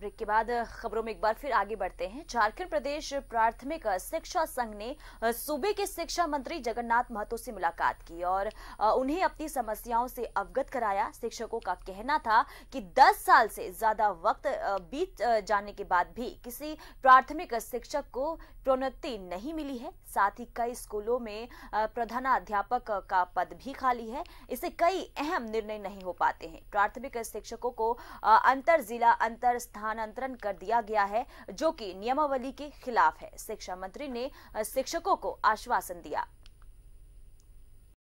break के बाद खबरों में एक बार फिर आगे बढ़ते हैं झारखंड प्रदेश प्राथमिक शिक्षा संघ ने सूबे के शिक्षा मंत्री जगन्नाथ महतो से मुलाकात की और उन्हें अपनी समस्याओं से अवगत कराया शिक्षकों का कहना था कि 10 साल से ज्यादा वक्त बीत जाने के बाद भी किसी प्राथमिक शिक्षक को प्रोन्नति नहीं मिली है साथ ही कई स्कूलों में प्रधानाध्यापक का पद भी खाली है इससे कई अहम निर्णय नहीं हो पाते हैं प्राथमिक शिक्षकों को अंतर जिला अंतर स्थान स्थानांतरण कर दिया गया है जो कि नियमावली के खिलाफ है शिक्षा मंत्री ने शिक्षकों को आश्वासन दिया